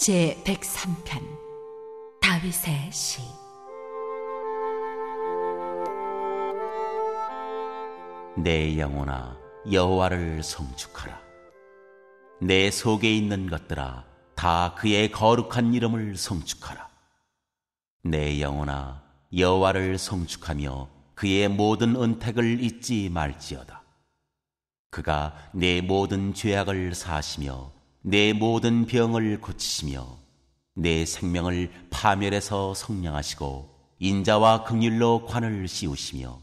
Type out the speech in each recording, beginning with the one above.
제 103편 다윗의 시 내 영혼아 여호와를 성축하라 내 속에 있는 것들아 다 그의 거룩한 이름을 성축하라 내 영혼아 여호와를 성축하며 그의 모든 은택을 잊지 말지어다 그가 내 모든 죄악을 사시며 내 모든 병을 고치시며 내 생명을 파멸에서 성량하시고 인자와 극률로 관을 씌우시며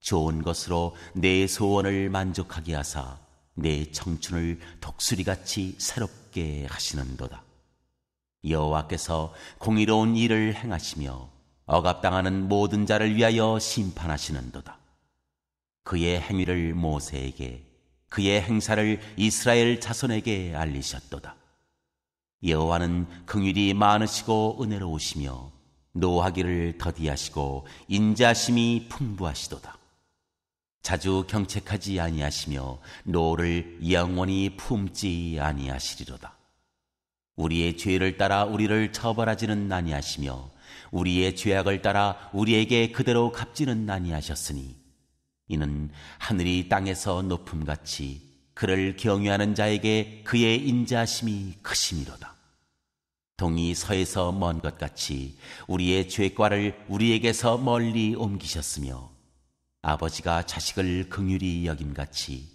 좋은 것으로 내 소원을 만족하게 하사 내 청춘을 독수리같이 새롭게 하시는도다. 여호와께서 공의로운 일을 행하시며 억압당하는 모든 자를 위하여 심판하시는도다. 그의 행위를 모세에게 그의 행사를 이스라엘 자손에게 알리셨도다. 여호와는 긍휼이 많으시고 은혜로우시며 노하기를 더디하시고 인자심이 풍부하시도다. 자주 경책하지 아니하시며 노를 영원히 품지 아니하시리로다. 우리의 죄를 따라 우리를 처벌하지는 아니하시며 우리의 죄악을 따라 우리에게 그대로 갚지는 아니하셨으니 이는 하늘이 땅에서 높음같이 그를 경유하는 자에게 그의 인자심이 크심이로다. 동이 서에서 먼것 같이 우리의 죄과를 우리에게서 멀리 옮기셨으며 아버지가 자식을 긍휼히 여김 같이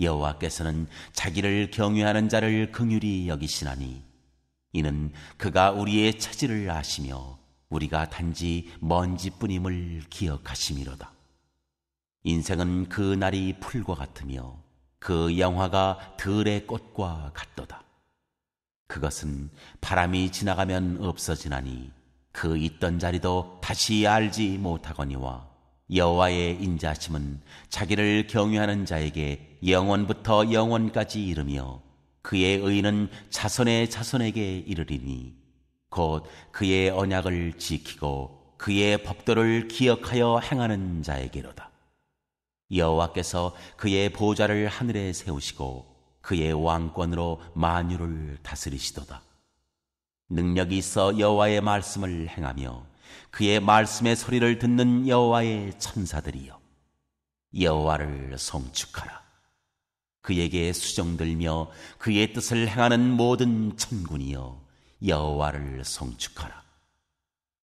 여호와께서는 자기를 경유하는 자를 긍휼히 여기시나니 이는 그가 우리의 차질을 아시며 우리가 단지 먼지뿐임을 기억하심이로다. 인생은 그 날이 풀과 같으며 그 영화가 들의 꽃과 같도다. 그것은 바람이 지나가면 없어지나니 그 있던 자리도 다시 알지 못하거니와 여호와의 인자심은 자기를 경유하는 자에게 영원부터 영원까지 이르며 그의 의는 자손의 자손에게 이르리니 곧 그의 언약을 지키고 그의 법도를 기억하여 행하는 자에게로다. 여호와께서 그의 보좌를 하늘에 세우시고 그의 왕권으로 만유를 다스리시도다. 능력이 있어 여호와의 말씀을 행하며 그의 말씀의 소리를 듣는 여호와의 천사들이여 여호와를 성축하라. 그에게 수정들며 그의 뜻을 행하는 모든 천군이여 여호와를 성축하라.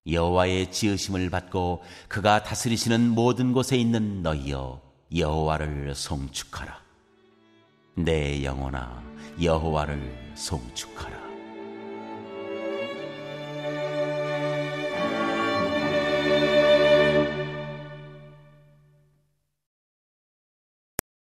여호와의 지으심을 받고 그가 다스리시는 모든 곳에 있는 너희여 여호와를 송축하라 내 영혼아 여호와를 송축하라